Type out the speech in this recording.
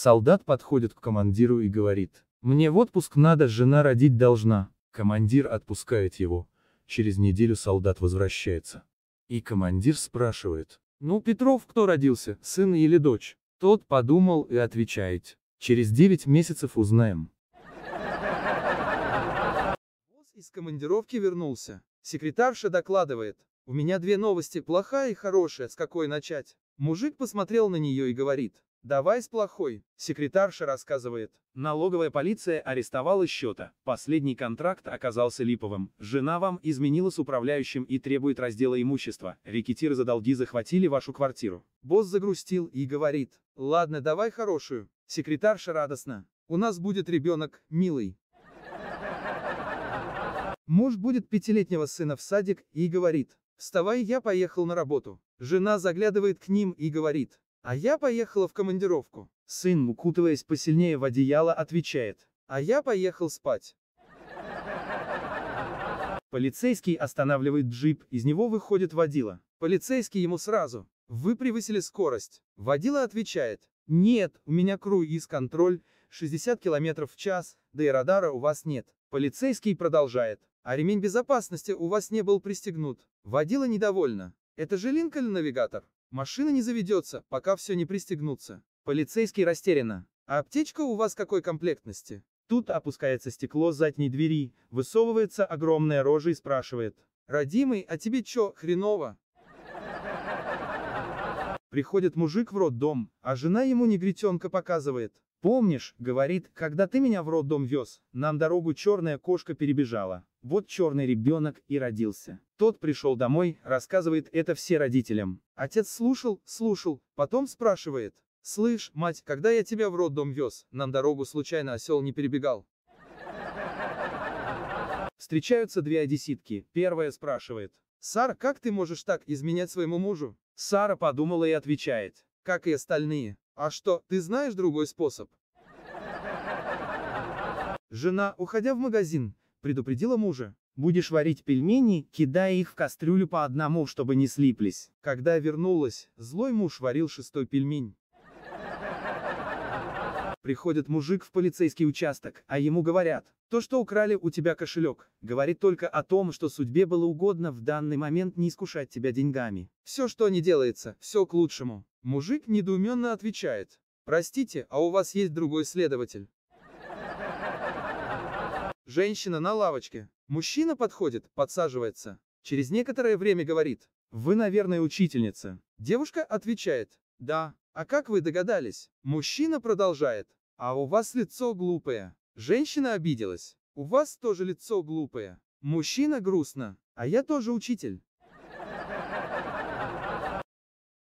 Солдат подходит к командиру и говорит, «Мне в отпуск надо, жена родить должна». Командир отпускает его. Через неделю солдат возвращается. И командир спрашивает, «Ну, Петров кто родился, сын или дочь?» Тот подумал и отвечает, «Через 9 месяцев узнаем». из командировки вернулся. Секретарша докладывает, «У меня две новости, плохая и хорошая, с какой начать?» Мужик посмотрел на нее и говорит, Давай с плохой, секретарша рассказывает. Налоговая полиция арестовала счета. Последний контракт оказался липовым. Жена вам изменила с управляющим и требует раздела имущества. Рекетиры за долги захватили вашу квартиру. Босс загрустил и говорит. Ладно, давай хорошую. Секретарша радостно. У нас будет ребенок, милый. Муж будет пятилетнего сына в садик и говорит. Вставай, я поехал на работу. Жена заглядывает к ним и говорит. А я поехала в командировку. Сын, укутываясь посильнее в одеяло, отвечает. А я поехал спать. Полицейский останавливает джип, из него выходит водила. Полицейский ему сразу. Вы превысили скорость. Водила отвечает. Нет, у меня круиз-контроль, 60 км в час, да и радара у вас нет. Полицейский продолжает. А ремень безопасности у вас не был пристегнут. Водила недовольна. Это же Линкольн-навигатор. Машина не заведется, пока все не пристегнутся. Полицейский растеряно. А аптечка у вас какой комплектности? Тут опускается стекло задней двери, высовывается огромная рожа и спрашивает. «Родимый, а тебе чё, хреново?» Приходит мужик в роддом, а жена ему негритенка показывает. «Помнишь, — говорит, — когда ты меня в роддом вез, нам дорогу черная кошка перебежала. Вот черный ребенок и родился. Тот пришел домой, рассказывает это все родителям. Отец слушал, слушал, потом спрашивает. «Слышь, мать, когда я тебя в роддом вез, нам дорогу случайно осел не перебегал?» Встречаются две одесситки. Первая спрашивает. «Сара, как ты можешь так изменять своему мужу?» Сара подумала и отвечает. «Как и остальные. А что, ты знаешь другой способ?» Жена, уходя в магазин, предупредила мужа. Будешь варить пельмени, кидая их в кастрюлю по одному, чтобы не слиплись. Когда вернулась, злой муж варил шестой пельмень. Приходит мужик в полицейский участок, а ему говорят, то, что украли у тебя кошелек, говорит только о том, что судьбе было угодно в данный момент не искушать тебя деньгами. Все, что не делается, все к лучшему. Мужик недоуменно отвечает, простите, а у вас есть другой следователь? Женщина на лавочке. Мужчина подходит, подсаживается. Через некоторое время говорит. Вы, наверное, учительница. Девушка отвечает. Да. А как вы догадались? Мужчина продолжает. А у вас лицо глупое. Женщина обиделась. У вас тоже лицо глупое. Мужчина грустно. А я тоже учитель.